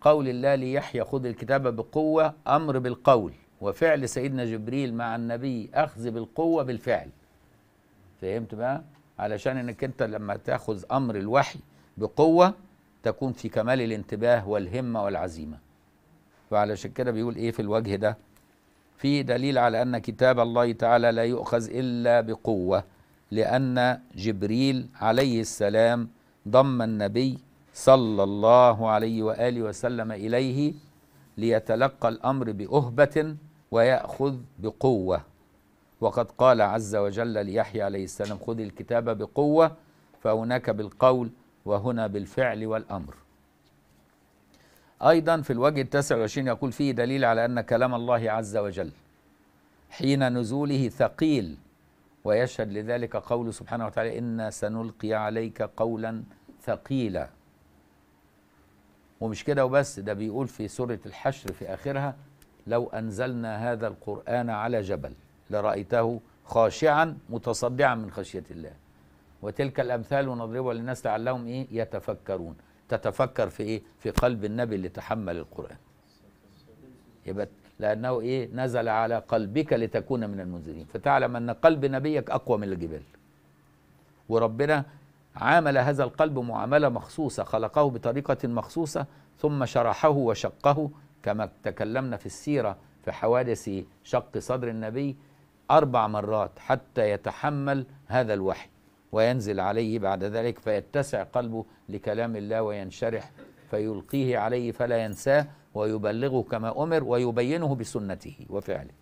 قول الله ليحيى خذ الكتاب بقوة أمر بالقول وفعل سيدنا جبريل مع النبي أخذ بالقوة بالفعل فهمت بقى؟ علشان انك انت لما تاخذ امر الوحي بقوه تكون في كمال الانتباه والهمه والعزيمه. فعلشان كده بيقول ايه في الوجه ده؟ في دليل على ان كتاب الله تعالى لا يؤخذ الا بقوه لان جبريل عليه السلام ضم النبي صلى الله عليه وآله وسلم إليه ليتلقى الأمر بأهبة ويأخذ بقوة وقد قال عز وجل ليحيى عليه السلام خذ الكتاب بقوة فهناك بالقول وهنا بالفعل والأمر أيضا في الوجه التاسع والعشرين يقول فيه دليل على أن كلام الله عز وجل حين نزوله ثقيل ويشهد لذلك قوله سبحانه وتعالى إنا سنلقي عليك قولا ثقيلا ومش كده وبس ده بيقول في سورة الحشر في آخرها لو أنزلنا هذا القرآن على جبل لرأيته خاشعا متصدعا من خشية الله وتلك الأمثال نضربها للناس لعلهم إيه يتفكرون تتفكر في إيه في قلب النبي اللي تحمل القرآن يبقى لأنه إيه نزل على قلبك لتكون من المنذرين فتعلم أن قلب نبيك أقوى من الجبال وربنا عامل هذا القلب معاملة مخصوصة خلقه بطريقة مخصوصة ثم شرحه وشقه كما تكلمنا في السيرة في حوادث شق صدر النبي أربع مرات حتى يتحمل هذا الوحي وينزل عليه بعد ذلك فيتسع قلبه لكلام الله وينشرح فيلقيه عليه فلا ينساه ويبلغه كما أمر ويبينه بسنته وفعله